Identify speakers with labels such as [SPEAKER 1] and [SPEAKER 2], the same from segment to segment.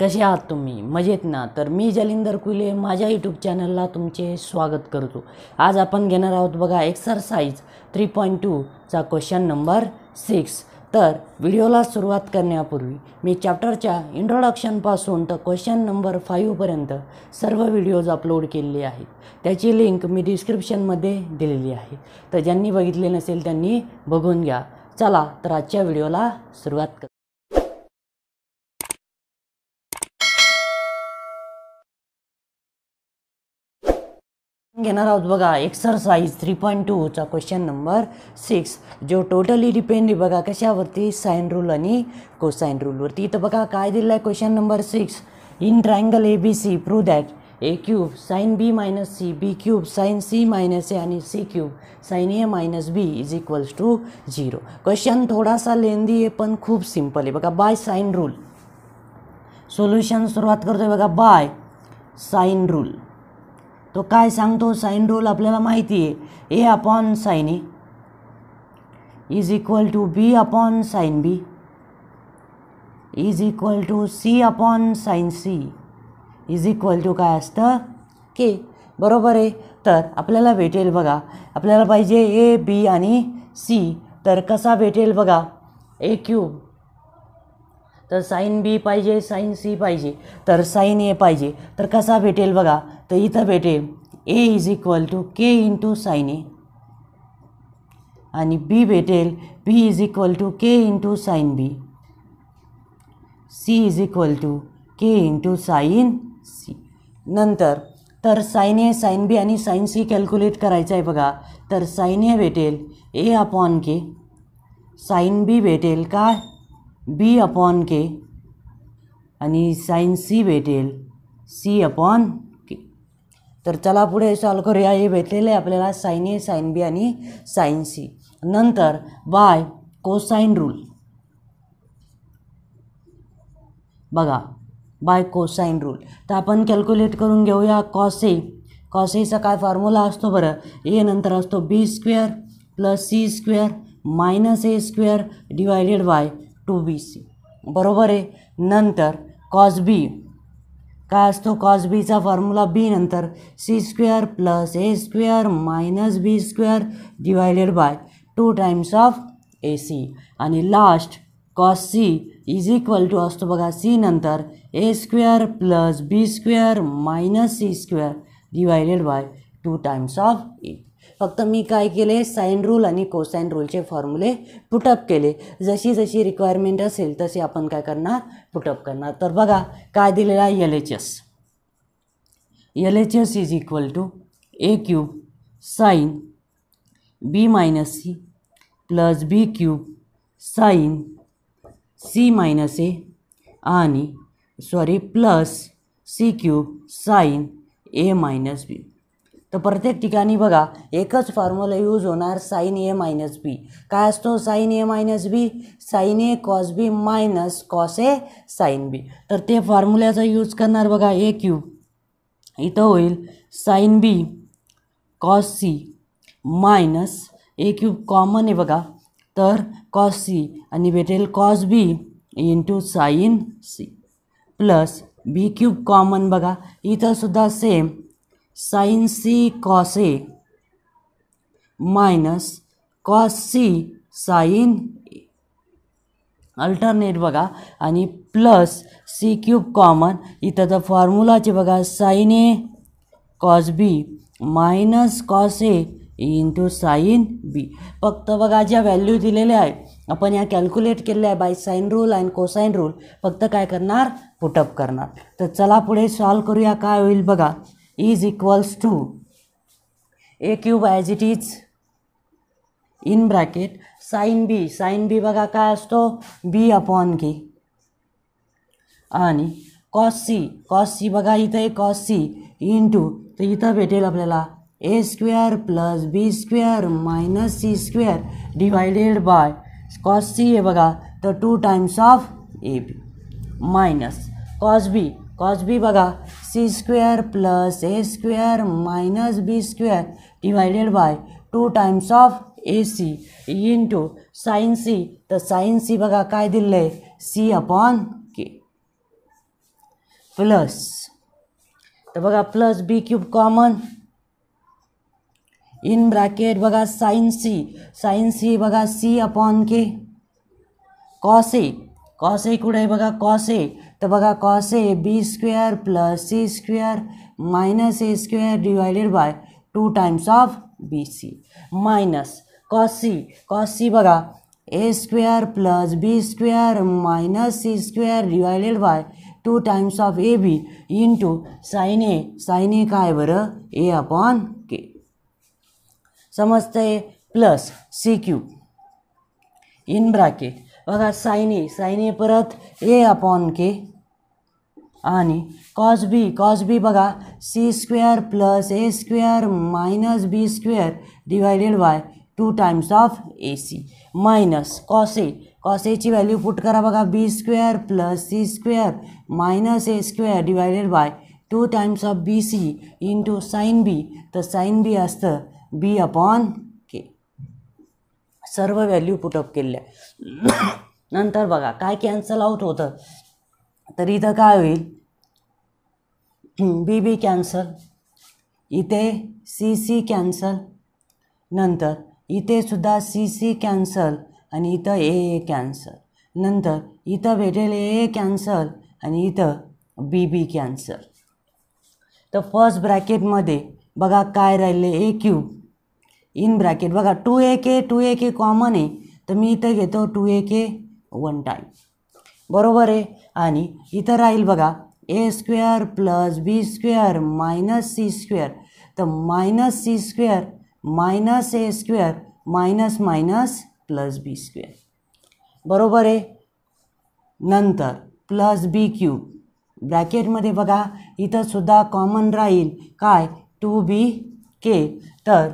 [SPEAKER 1] कसे आहात तुम्ही मजेत ना तर मी जलिंदर कुले माझ्या यूट्यूब चॅनलला तुमचे स्वागत करतो आज आपण घेणार आहोत बघा एक्सरसाइज थ्री पॉईंट टूचा क्वेश्चन नंबर सिक्स तर व्हिडिओला सुरुवात करण्यापूर्वी मी चॅप्टरच्या इंट्रोडक्शनपासून तर क्वेश्चन नंबर फाईव्हपर्यंत सर्व व्हिडिओज अपलोड केलेले आहेत त्याची लिंक मी डिस्क्रिप्शनमध्ये दिलेली आहे तर ज्यांनी बघितले नसेल त्यांनी बघून घ्या चला तर आजच्या व्हिडिओला सुरुवात कर घेणार आहोत बघा एक्सरसाइज थ्री पॉईंट टूचा क्वेश्चन नंबर सिक्स जो टोटली डिपेंड आहे बघा कशावरती साईन रूल आणि कोसाईन रूलवरती इथं बघा काय दिलं आहे question number six in triangle A B C prove that A cube sine B minus C B cube sine C minus A आणि C cube sine A minus B is equals to zero question थोडासा lengthy आहे पण खूप simple आहे बघा bye sine rule solution सुरुवात करतोय बघा बाय साईन रूल तो काय सांगतो साईन रूल आपल्याला माहिती आहे A upon sine A is equal to B upon sine B is equal to C upon sine C is equal to काय असतं के बरोबर आहे तर आपल्याला भेटेल बघा आपल्याला पाहिजे ए बी आणि सी तर कसा भेटेल बघा ए क्यूब तर साईन बी पाहिजे साईन सी पाहिजे तर साईन ए पाहिजे तर कसा भेटेल बघा तर इथं भेटेल A is equal to K into sine A आणि बी भेटेल B is equal to K into sine B C is equal to K into sine C नंतर तर साईन ए साईन बी आणि साईन सी कॅल्क्युलेट करायचं आहे बघा तर sine A भेटेल ए अपॉन के साईन बी भेटेल काय बी अपॉन के आणि साईन सी भेटेल सी अपॉन के तर चला पुढे सॉल्व करूया हे भेटलेले आपल्याला साईन ए साईन बी आणि साईन सी नंतर बाय कोसाईन रूल बघा बाय कोसाईन रूल तर आपण कॅल्क्युलेट करून घेऊया कॉसे कॉसेचा काय फॉर्म्युला असतो बरं ए नंतर असतो B square plus C square minus A square divided by two B C बरोबर आहे नंतर कॉस बी काय असतो कॉस बीचा फॉर्म्युला बी नंतर C square plus A square minus B square divided by two times of A C आणि last cos C is equal to असतो बघा सी नंतर A square plus B square minus C square divided by two times of A फक्त मी काय केले sine rule आणि cosine रूलचे फॉर्म्युले पुटअप केले जशी जशी रिक्वायरमेंट असेल तशी आपण काय करणार पुटअप करणार तर बघा काय दिलेलं आहे L H S L H S is equal to A cube sine B minus C plus B cube sine C minus A आणि sorry plus C cube sine A minus B तर प्रत्येक ठिकाणी बघा एकच फॉर्म्युला यूज होणार sine A minus B काय असतो sine A minus B sine A cos B minus cos A sine B तर ते फॉर्म्युल्याचा यूज करणार बघा ए क्यूब इथं होईल sine B cos C minus A cube common आहे बघा तर कॉस सी आणि भेटेल cos B into sine C plus B cube common बघा इथंसुद्धा same sine C cos A minus cos C sin alternate बघा आणि प्लस सी क्यूब कॉमन इथं तर फॉर्म्युलाचे बघा sine A cos B minus cos A into sine B फक्त बघा ज्या व्हॅल्यू दिलेल्या आहे आपण या कॅल्क्युलेट केलेल्या आहे बाय साईन रूल आणि कोसाईन रूल फक्त काय करणार पुटअप करणार तर चला पुढे सॉल्व करूया काय होईल बघा is equals to A cube as it is in bracket sine B sine B बघा काय असतो बी अपॉन के आणि कॉस सी कॉस सी बघा इथं आहे कॉस सी इन टू तर इथं भेटेल आपल्याला A square plus B square minus C square divided by cos C आहे बघा तर two times of A B minus cos B cos B बघा C square plus A square minus B square divided by two times of A C into sine C तर sine C बघा काय दिलेलं आहे C upon के plus तर बघा plus B cube common in bracket बघा sine C sine C बघा C upon K cos A cos A कुठं है बगा कॉस ए तो बघा cos A B square plus C square minus A square divided by two times of B C minus cos C cos C बगा A square plus B square minus C square divided by two times of A B into sign A sine A है बर A upon K समझते plus C cube in bracket A sine A परत A upon के आस cos B cos B बगा C square plus A square minus B square divided by two times of A C minus cos A cos ची value put करा बगा B square plus C square minus A square divided by two times of B C into sine B तो sine B आत B upon सर्व value put up केल्या नंतर बघा काय कॅन्सल आउट होतं तर इथं काय होईल बी बी कॅन्सल इथे सी सी कॅन्सल नंतर इथे सुद्धा सी सी कॅन्सल आणि इथं ए कॅन्सल नंतर इथं भेटेल ए कॅन्सल आणि इथं बी बी कॅन्सल तर फर्स्ट ब्रॅकेटमध्ये बघा काय राहिले ए क्यूब इन ब्रॅकेट बघा two A K two A K common आहे तर मी इथं घेतो two A K one time बरोबर आहे आणि इथं राहील बघा A square plus B square minus C square तर minus C square minus A square minus minus plus B square बरोबर आहे नंतर प्लस बी क्यूब ब्रॅकेटमध्ये बघा इथंसुद्धा कॉमन राहील काय टू बी के तर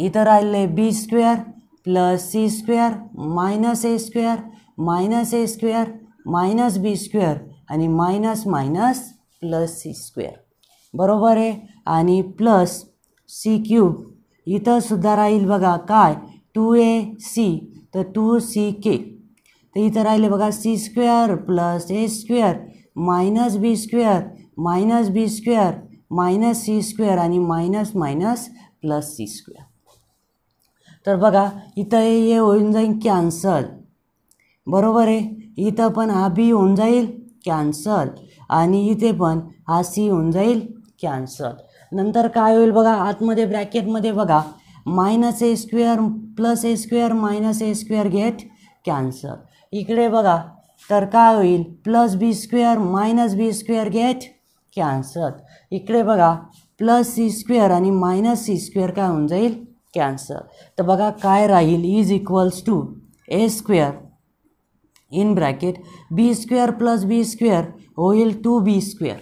[SPEAKER 1] इथं राहिले B square plus C square minus A square minus A square minus B square आणि minus minus plus C square बरोबर आहे आणि प्लस सी क्यूब इथं सुद्धा राहील बघा काय टू ए सी तर टू सी के तर इथं राहिले बघा C square plus A square minus B square minus B square minus C square आणि minus minus plus C square तर बघा इथं हे होऊन जाईल कॅन्सल बरोबर आहे इथं पण हा बी होऊन जाईल कॅन्सल आणि इथे पण हा सी होऊन जाईल कॅन्सल नंतर काय होईल बघा आतमध्ये ब्रॅकेटमध्ये बघा minus A square plus A square minus A square घेत कॅन्सल इकडे बघा तर काय होईल plus B square minus B square घेत कॅन्सल इकडे बघा प्लस सी स्क्वेअर आणि मायनस सी स्क्वेअर काय होऊन जाईल कॅन्सर तर बघा काय राहील is equals to A square in bracket B square plus B square होईल टू बी स्क्वेअर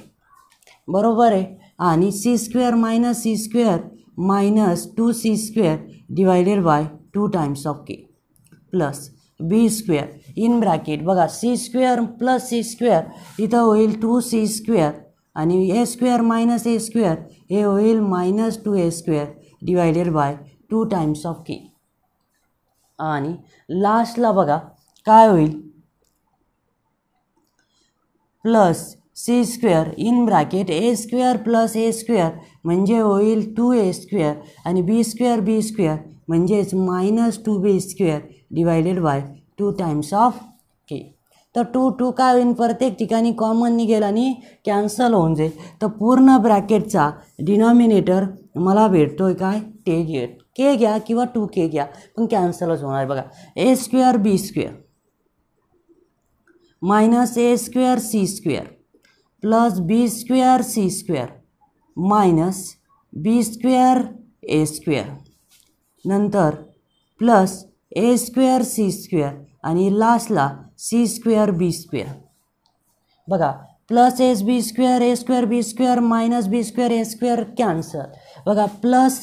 [SPEAKER 1] बरोबर आहे आणि C square minus C square minus two C square divided by two times of K plus B square in bracket बघा C square plus C square इथं होईल two C square आणि A square minus A square हे होईल minus two A square divided by two times of K आणि लास्टला बघा काय होईल plus C square in bracket A square plus A square म्हणजे होईल टू ए स्क्वेअर आणि बी स्क्वेअर बी स्क्वेअर म्हणजेच minus two B square divided by two times of K तर टू टू काय होईल प्रत्येक ठिकाणी कॉमन निघेल आणि कॅन्सल होऊन जाईल तर पूर्ण ब्रॅकेटचा डिनॉमिनेटर मला भेटतो आहे काय ते के घ्या किंवा टू के घ्या पण कॅन्सलच होणार आहे बघा A square B square minus A square C square plus B square C square minus B square A square नंतर plus A square C square आणि लास्टला सी स्क्वेअर बी स्क्वेअर बघा plus S B square A square B square minus B square A square cancel बघा plus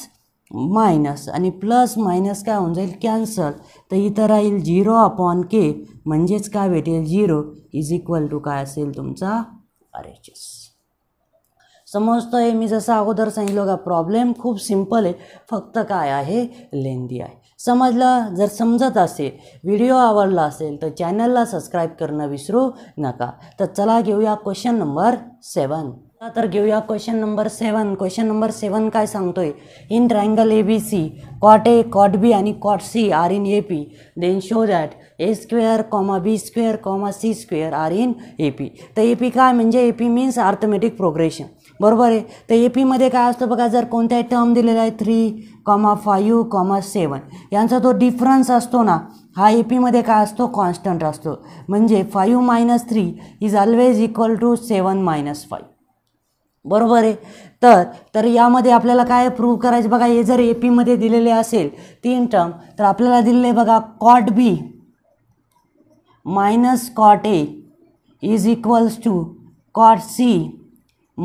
[SPEAKER 1] minus आणि plus minus काय होऊन जाईल cancel तर इथं राहील झिरो अपॉन के म्हणजेच काय भेटेल झिरो इज इक्वल टू काय असेल तुमचा आर एच एस समजतो आहे मी जसं अगोदर सांगितलं का प्रॉब्लेम खूप सिम्पल आहे फक्त काय आहे लेंदी आहे समजलं जर समजत असेल व्हिडिओ आवडला असेल तर चॅनलला सबस्क्राईब करणं विसरू नका तर चला घेऊया क्वेश्चन नंबर सेवन तर घेऊया question number seven question number seven काय सांगतोय in triangle A B C cot A cot B आणि cot C are in A P then show that A square comma B square comma C square are in A P तर A P काय म्हणजे A P means arithmetic progression बरोबर आहे तर ए पीमध्ये काय असतं बघा जर कोणत्याही टर्म दिलेला आहे three comma five comma seven यांचा तो डिफरन्स असतो ना हा ए पीमध्ये काय असतो कॉन्स्टंट असतो म्हणजे five minus three is always equal to seven minus five बरोबर आहे तर तर यामध्ये आपल्याला काय प्रूव्ह करायचं बघा हे जर ए पीमध्ये दिलेले असेल तीन टर्म तर आपल्याला दिलेले बघा cot B minus cot A is equals to cot C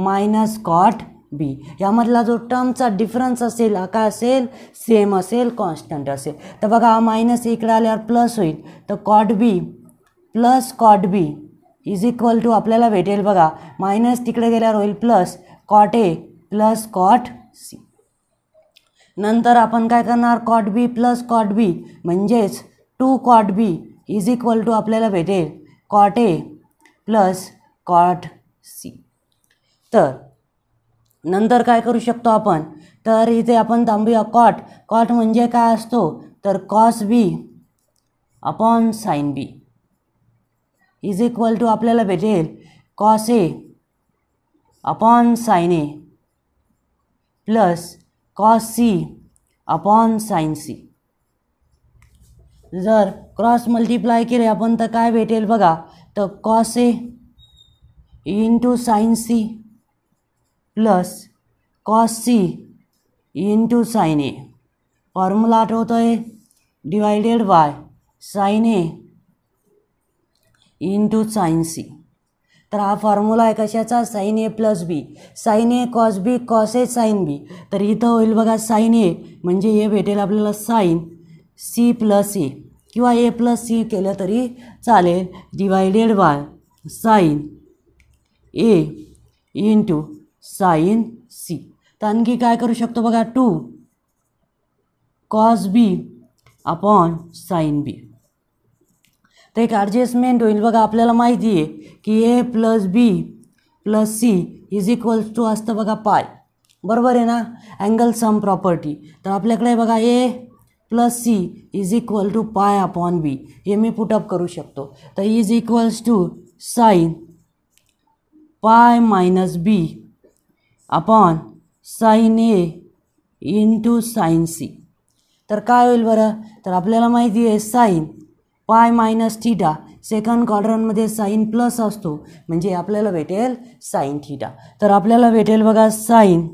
[SPEAKER 1] minus cot B यामधला जो टर्मचा डिफरन्स असेल हा काय असेल सेम असेल कॉन्स्टंट असेल तर बघा हा मायनस इकडे आल्यावर प्लस होईल तर cot B plus cot B is equal to आपल्याला भेटेल बघा मायनस तिकडे गेल्यावर होईल plus cot A plus cot C नंतर आपण काय करणार cot B plus cot B म्हणजेच two cot B is equal to आपल्याला भेटेल cot A plus cot C तर नंतर काय करू शकतो आपण तर इथे आपण थांबूया कॉट कॉट म्हणजे काय असतो तर cos B upon sine B is equal to आपल्याला भेटेल cos A upon sine A plus cos C upon sine C जर क्रॉस मल्टिप्लाय केले आपण तर काय भेटेल बघा तर cos A into sine C plus cos C into sine A formula आठवतो आहे divided by sine A into sine C तर हा फॉर्म्युला आहे कशाचा sine A plus B sine A cos B cos A sine B तर इथं होईल बघा साईन ए म्हणजे हे भेटेल आपल्याला साईन सी प्लस ए किंवा ए प्लस सी केलं तरी चालेल divided by sine A into sine C तर आणखी काय करू शकतो बघा two cos B upon sine B तर एक ॲडजस्टमेंट होईल बघा आपल्याला माहिती आहे की A plus B plus C is equals to असतं बघा पाय बरोबर आहे ना अँगल सम प्रॉपर्टी तर आपल्याकडे बघा A plus C is equal to pi upon B हे मी पुटअप करू शकतो तर is equals to sine pi minus B upon sine A into sine C तर काय होईल बरं तर आपल्याला माहिती आहे sine pi minus theta second क्वाड्रनमध्ये साईन प्लस असतो म्हणजे आपल्याला भेटेल साईन थिटा तर आपल्याला भेटेल बघा sine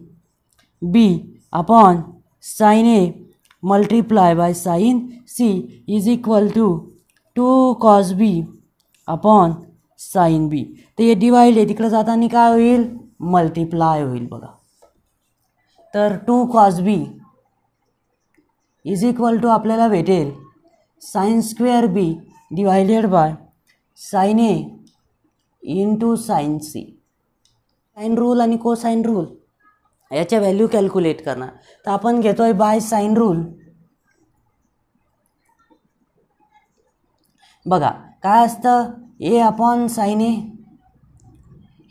[SPEAKER 1] B upon sine A multiply by sine C is equal to two cos B upon sine B तर हे डिवाइड आहे तिकडं जाताना काय होईल मल्टिप्लाय होईल बघा तर two cos B is equal to आपल्याला भेटेल sine square B divided by sine A two sine C sine rule आणि को साईन रूल याच्या व्हॅल्यू कॅल्क्युलेट करणार तर आपण घेतो आहे बाय साईन रूल बघा काय असतं A upon sine A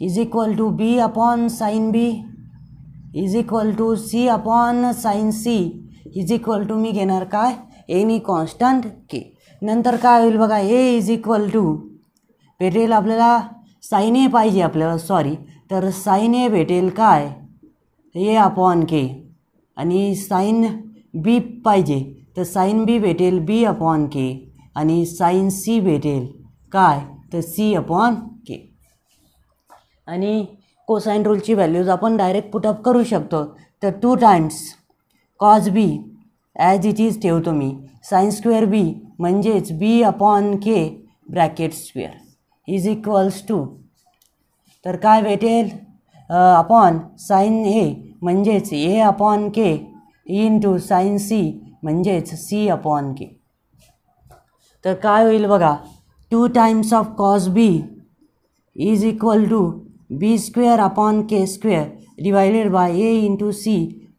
[SPEAKER 1] is equal to B upon sine B is equal to C upon sine C is equal to मी घेणार काय एनी कॉन्स्टंट के नंतर काय होईल बघा ए इज इक्वल टू भेटेल आपल्याला साईन ए पाहिजे आपल्याला सॉरी तर साईन ए भेटेल काय ए अपॉन के आणि साईन बी पाहिजे तर साईन बी भेटेल बी अपॉन के आणि साईन सी भेटेल काय तर सी अपॉन के आणि कोसाईन रूलची व्हॅल्यूज आपण डायरेक्ट पुटअप करू शकतो तर two times cos B as it is ठेवतो मी साईन स्क्वेअर बी म्हणजेच B upon K bracket square is equals to तर काय भेटेल अपॉन साईन ए म्हणजेच A upon K into sine C म्हणजेच सी अपॉन के तर काय होईल बघा two times of cos B is equal to B square upon K square divided bye A into C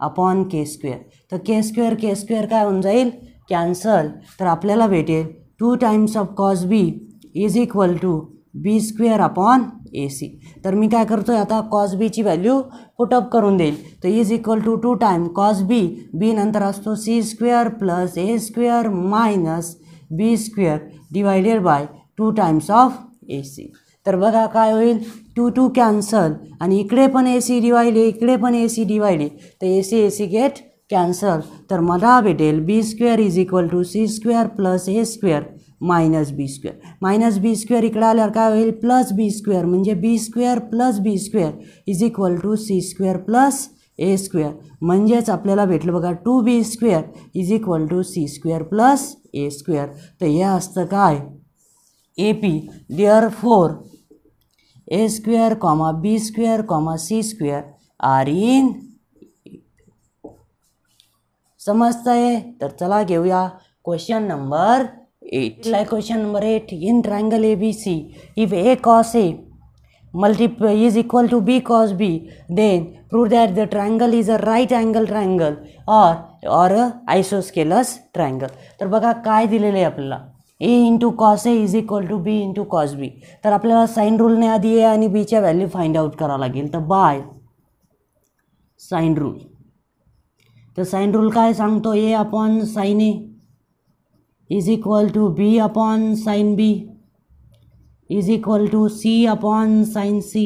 [SPEAKER 1] upon K square तर K square के square काय होऊन जाईल cancel तर आपल्याला भेटेल two times of cos B is equal to B square upon A C तर मी काय करतो आहे आता कॉस बीची व्हॅल्यू पुटअप करून देईल तर is equal to two time cos B B नंतर असतो C square plus A square minus B square divided by two times of A C तर बघा काय होईल टू टू कॅन्सल आणि इकडे पण ए सी डिवायडे इकडे पण ए सी डिवायडे तर A C A C get cancel तर मला भेटेल B square is equal to C square plus A square minus B square minus B square इकडं आल्यावर काय होईल प्लस बी स्क्वेअर म्हणजे B square plus B square is equal to C square plus A square म्हणजेच आपल्याला भेटलं बघा two B square is equal to C square plus A square तर हे असतं काय A P therefore A square comma B square comma C square are in आहे तर चला घेऊया क्वेश्चन नंबर एट लाय question number eight in triangle A B C if A cos A मल्टीप is equal to B cos B then prove that the triangle is a right angle triangle or or a isosceles triangle तर बघा काय दिलेलं आहे आपल्याला A into cos A is equal to B into cos B तर आपल्याला sine रूलने आधी ए आणि बीच्या व्हॅल्यू फाइंड आउट करावं लागेल तर बाय साईन रूल तर साईन रूल काय सांगतो A upon sine A is equal to B upon sine B is equal to C upon sine C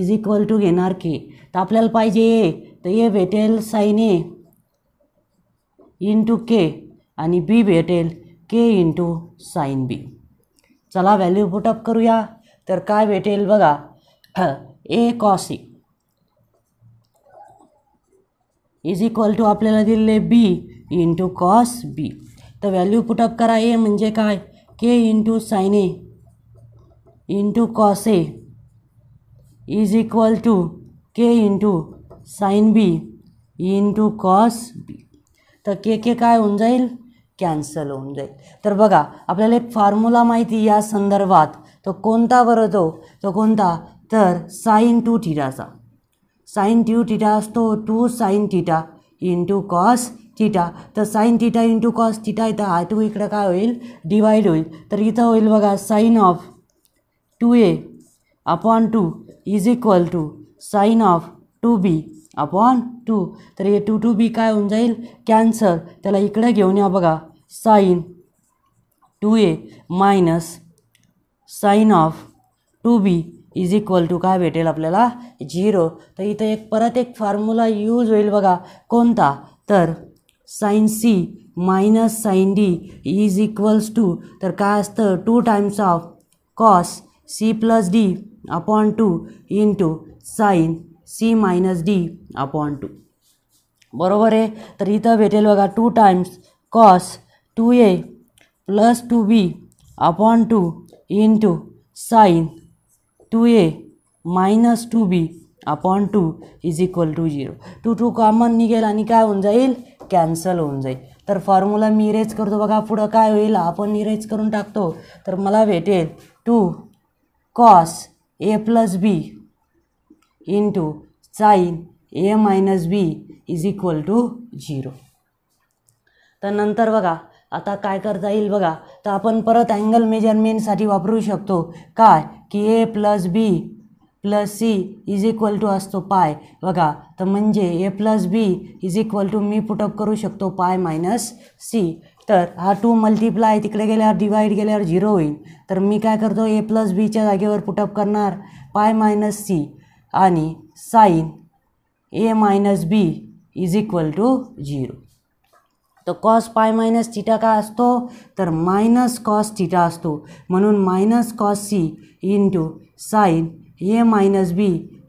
[SPEAKER 1] is equal to घेणार के तर आपल्याला पाहिजे ए तर ए भेटेल साईन ए इंटू के आणि बी भेटेल के इंटू साईन बी चला व्हॅल्यू पुटअप करूया तर काय भेटेल बघा A cos A is equal to आपल्याला दिलेले बी इंटू कॉस बी तर व्हॅल्यू पुटअप करा ए म्हणजे काय K into sine A into cos A is equal to K into sine B into cos B तर के के काय होऊन जाईल कॅन्सल होऊन जाईल तर बघा आपल्याला एक फॉर्म्युला माहिती या संदर्भात तो कोणता बरं तो कोणता तर साईन टू थिराचा साईन ट्यू थिटा असतो two sine theta into cos theta then sine theta into cos theta इथं हा टू इकडं काय होईल डिवाईड होईल तर इथं होईल बघा sine of two A upon two is equal to sine of two B upon two तर हे टू टू बी काय होऊन जाईल कॅन्सल त्याला इकडं घेऊन या बघा sine two A minus sine of two B is equal to काय भेटेल आपल्याला झिरो तर इथं एक परत एक फॉर्म्युला यूज होईल बघा कोणता तर sine C minus sine D is equals to तर काय असतं two times of cos C plus D upon two into sine C minus D upon two बरोबर आहे तर इथं भेटेल बघा two times cos two A plus two B upon two into sine two A minus two B upon two is equal to zero two two common निघेल आणि काय होऊन जाईल कॅन्सल होऊन जाईल तर फॉर्म्युला मी इरेज करतो बघा पुढं काय होईल आपण इरेज करून टाकतो तर मला भेटेल two cos A plus B into sine A minus B is equal to zero तर नंतर बघा आता काय करता येईल बघा तर आपण परत अँगल मेजरमेंटसाठी वापरू शकतो काय की A plus B plus C is equal to असतो पाय बघा तर म्हणजे A plus B is equal to मी पुटअप करू शकतो पाय मायनस सी तर हा टू मल्टिप्लाय तिकडे गेल्यावर डिवाईड गेल्यावर झिरो होईल तर मी काय करतो ए प्लस बीच्या जागेवर पुटअप करणार पाय मायनस सी आणि sine A minus B is equal to zero तर कॉस पाय मायनस थिटा काय असतो तर मायनस कॉस थिटा असतो म्हणून minus cos C into sine A minus B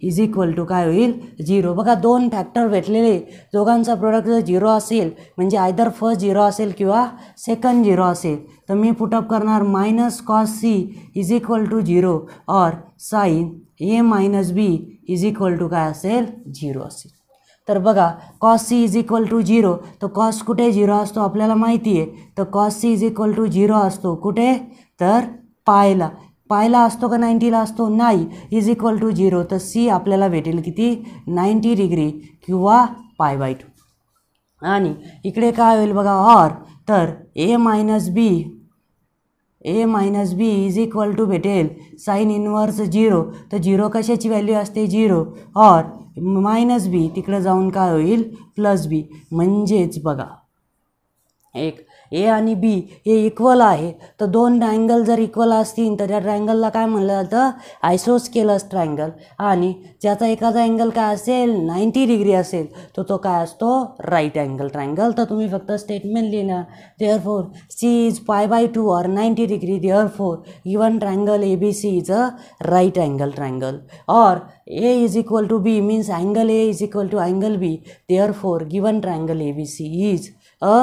[SPEAKER 1] is equal to काय होईल झिरो बघा दोन फॅक्टर भेटलेले दोघांचा प्रोडक्ट जर झिरो असेल म्हणजे आयदर फर्स्ट झिरो असेल किंवा सेकंड झिरो असेल तर मी पुटअप करणार minus cos C is equal to zero और sine A minus B is equal to काय असेल झिरो असेल तर बघा cos C is equal to zero तर कॉस कुठे झिरो असतो आपल्याला माहिती आहे तर cos C is equal to zero असतो कुठे तर पायला पायला असतो का नाईंटीला असतो नाही इज इक्वल टू झिरो तर सी आपल्याला भेटेल किती नाईंटी डिग्री किंवा पाय बाय टू आणि इकडे काय होईल बघा ऑर तर A minus B A minus B is equal to भेटेल साईन इनवर्स झिरो तर झिरो कशाची व्हॅल्यू असते झिरो ऑर मायनस बी तिकडं जाऊन काय होईल प्लस बी म्हणजेच बघा एक ए आणि बी हे इक्वल आहे तर दोन ट्रँगल जर इक्वल असतील तर त्या ट्रायंगलला काय म्हणलं जातं आयसोस्केलस ट्रँगल आणि ज्याचा एखादा अँगल काय असेल नाईंटी डिग्री असेल तर तो काय असतो राईट अँगल ट्रँगल तर तुम्ही फक्त स्टेटमेंट लिहिणार therefore C is pi by two or ninety degree therefore even triangle A B C is a right angle triangle or A is equal to B means angle A is equal to angle B therefore given triangle A B C is a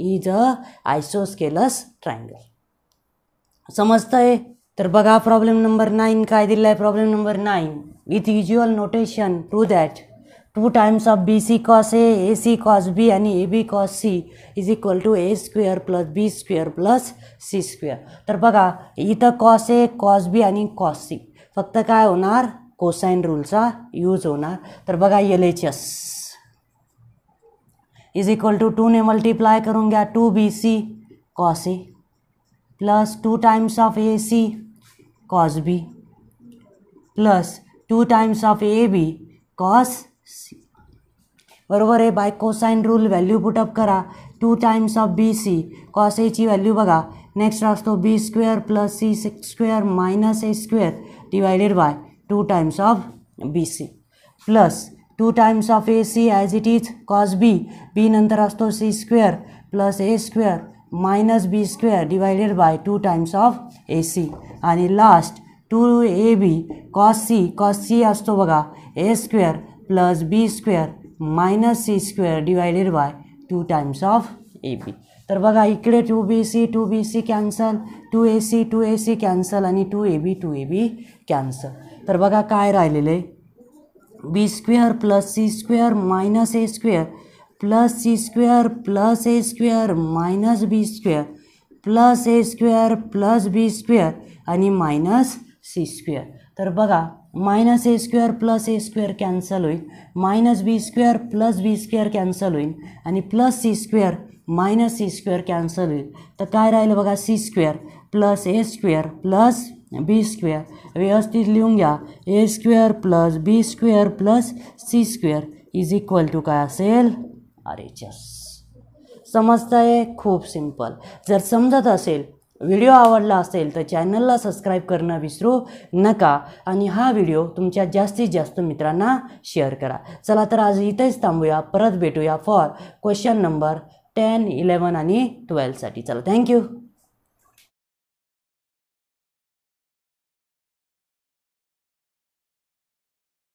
[SPEAKER 1] is a isosceles triangle समजतंय तर बघा problem number nine काय दिलं आहे problem number nine with usual notation to that to times of B C cos A A C cos B आणि A B cos C is equal to A square plus B square plus C square तर बघा इथं cos A cos B आणि cos C फक्त काय होणार cosine रूलचा use होणार तर बघा L H S is equal to two ने मल्टीप्लाई करूँगा two B C cos A plus two times of A C cos B plus two times of A B cos C बरबर है by sine rule value put up करा two times of B C cos ची वैल्यू बगा next असतो B square plus C six square minus A square divided by two times of B C plus two times of A C as it is cos B B नंतर असतो C square plus A square minus B square divided by two times of A C आणि last two A B cos C cos C असतो बघा A square plus B square minus C square divided by two times of A B तर बघा इकडे two B C two B C cancel two A C two A C cancel आणि two A B two A B cancel तर बघा काय राहिलेलं आहे B square plus C square minus A square plus C square plus A square minus B square plus A square plus B square आणि minus C square तर बघा minus A square plus A square cancel होईल minus B square plus B square cancel होईल आणि plus C square minus C square cancel होईल तर काय राहिलं बघा C square plus A square plus B square व्यवस्थित लिहून घ्या A square plus B square plus C square is equal to काय असेल आर एच समजतं आहे खूप सिम्पल जर समजत असेल व्हिडिओ आवडला असेल तर चॅनलला सबस्क्राईब करणं विसरू नका आणि हा व्हिडिओ तुमच्या जास्तीत जास्त मित्रांना शेअर करा चला तर आज इथेच थांबूया परत भेटूया for question number ten eleven आणि ट्वेल्वसाठी चला थँक्यू